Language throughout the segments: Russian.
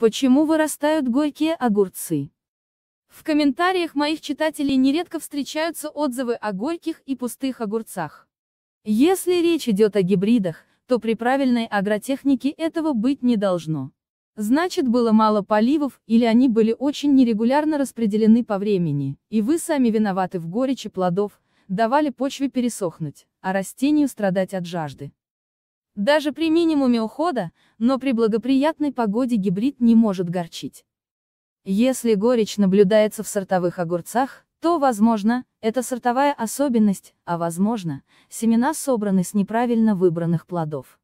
Почему вырастают горькие огурцы? В комментариях моих читателей нередко встречаются отзывы о горьких и пустых огурцах. Если речь идет о гибридах, то при правильной агротехнике этого быть не должно. Значит было мало поливов, или они были очень нерегулярно распределены по времени, и вы сами виноваты в горечи плодов, давали почве пересохнуть, а растению страдать от жажды. Даже при минимуме ухода, но при благоприятной погоде гибрид не может горчить. Если горечь наблюдается в сортовых огурцах, то, возможно, это сортовая особенность, а возможно, семена собраны с неправильно выбранных плодов.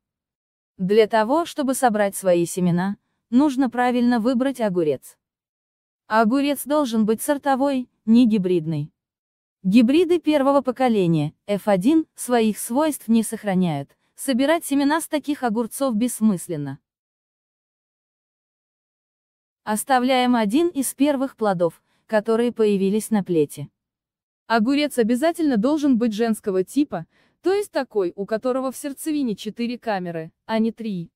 Для того, чтобы собрать свои семена, нужно правильно выбрать огурец. Огурец должен быть сортовой, не гибридный. Гибриды первого поколения, F1, своих свойств не сохраняют, Собирать семена с таких огурцов бессмысленно. Оставляем один из первых плодов, которые появились на плете. Огурец обязательно должен быть женского типа, то есть такой, у которого в сердцевине 4 камеры, а не 3.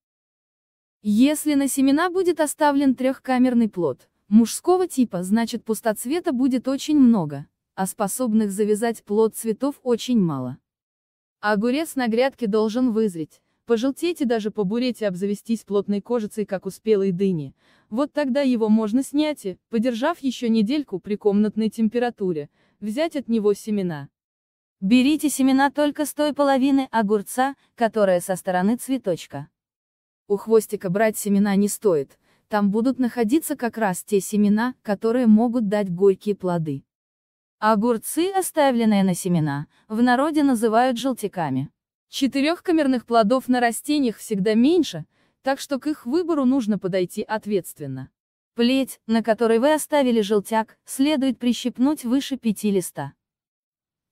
Если на семена будет оставлен трехкамерный плод, мужского типа, значит пустоцвета будет очень много, а способных завязать плод цветов очень мало. А огурец на грядке должен вызреть, пожелтеть и даже побуреть и обзавестись плотной кожицей, как у спелой дыни. Вот тогда его можно снять и, подержав еще недельку при комнатной температуре, взять от него семена. Берите семена только с той половины огурца, которая со стороны цветочка. У хвостика брать семена не стоит, там будут находиться как раз те семена, которые могут дать горькие плоды. Огурцы, оставленные на семена, в народе называют желтиками. Четырехкамерных плодов на растениях всегда меньше, так что к их выбору нужно подойти ответственно. Плеть, на которой вы оставили желтяк, следует прищипнуть выше пяти листа.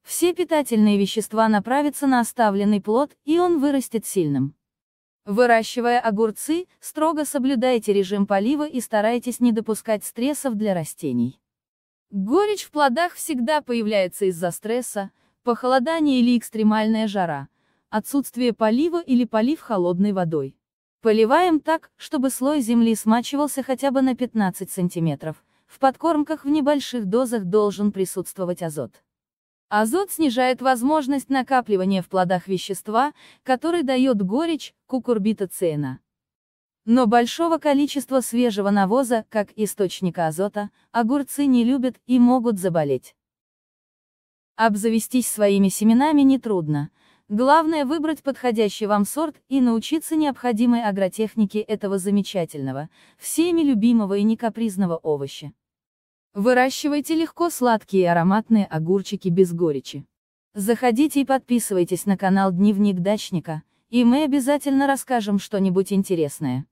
Все питательные вещества направятся на оставленный плод, и он вырастет сильным. Выращивая огурцы, строго соблюдайте режим полива и старайтесь не допускать стрессов для растений. Горечь в плодах всегда появляется из-за стресса, похолодания или экстремальная жара, отсутствие полива или полив холодной водой. Поливаем так, чтобы слой земли смачивался хотя бы на 15 сантиметров. В подкормках в небольших дозах должен присутствовать азот. Азот снижает возможность накапливания в плодах вещества, который дает горечь, кукурбитоцена. Но большого количества свежего навоза, как источника азота, огурцы не любят и могут заболеть. Обзавестись своими семенами нетрудно. Главное выбрать подходящий вам сорт и научиться необходимой агротехнике этого замечательного, всеми любимого и некапризного овоща. Выращивайте легко сладкие и ароматные огурчики без горечи. Заходите и подписывайтесь на канал Дневник Дачника, и мы обязательно расскажем что-нибудь интересное.